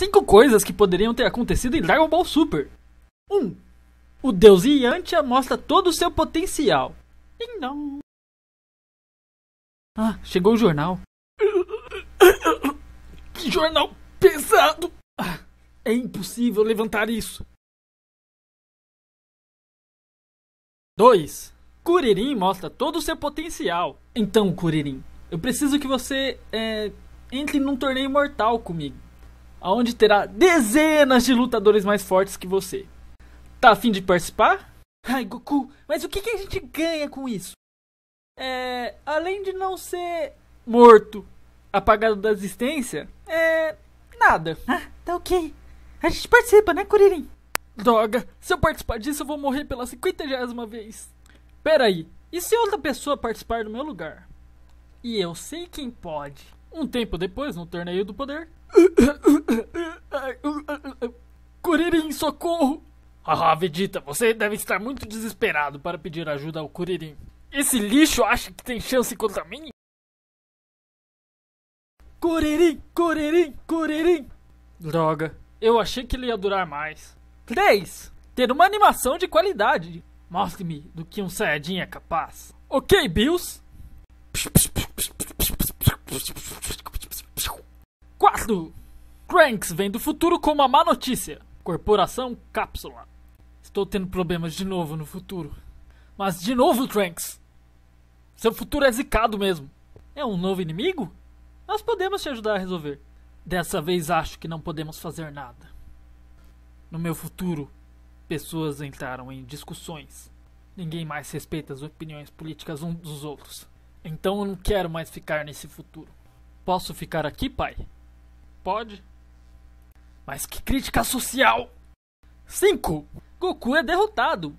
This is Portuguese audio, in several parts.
Cinco coisas que poderiam ter acontecido em Dragon Ball Super. 1. Um, o deus Yantia mostra todo o seu potencial. E não. Ah, chegou o jornal. Que jornal pesado! Ah, é impossível levantar isso. 2. Kuririn mostra todo o seu potencial. Então, Kuririn, eu preciso que você é, entre num torneio mortal comigo aonde terá dezenas de lutadores mais fortes que você. Tá afim de participar? Ai, Goku, mas o que, que a gente ganha com isso? É, além de não ser morto, apagado da existência, é. nada. Ah, tá ok. A gente participa, né, Kuririn? Droga, se eu participar disso, eu vou morrer pela cinquentagésima vez. Pera aí. e se outra pessoa participar do meu lugar? E eu sei quem pode. Um tempo depois, no Torneio do Poder, Kuririn, socorro! Ah, Vegeta, você deve estar muito desesperado para pedir ajuda ao Kuririn. Esse lixo acha que tem chance contra mim? Kuririn, Kuririn, Kuririn! Droga, eu achei que ele ia durar mais. 3. Ter uma animação de qualidade. Mostre-me do que um Saiyajin é capaz. Ok, Bills? 4. Cranks vem do futuro com uma má notícia. Corporação Cápsula. Estou tendo problemas de novo no futuro. Mas de novo, Cranks. Seu futuro é zicado mesmo. É um novo inimigo? Nós podemos te ajudar a resolver. Dessa vez acho que não podemos fazer nada. No meu futuro, pessoas entraram em discussões. Ninguém mais respeita as opiniões políticas uns dos outros. Então eu não quero mais ficar nesse futuro. Posso ficar aqui, pai? Pode. Mas que crítica social! 5. Goku é derrotado.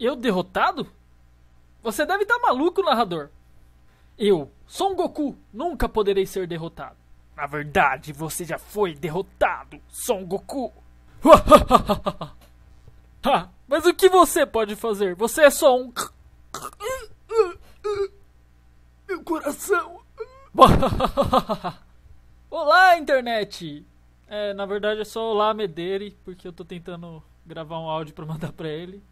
Eu derrotado? Você deve estar tá maluco, narrador. Eu, sou um Goku, nunca poderei ser derrotado. Na verdade, você já foi derrotado, Son Goku. ha, mas o que você pode fazer? Você é só um. Meu coração. internet? É, na verdade é só Olá Medeiri, porque eu tô tentando gravar um áudio para mandar para ele.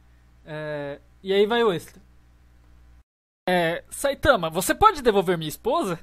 É, e aí vai o extra. É, Saitama, você pode devolver minha esposa?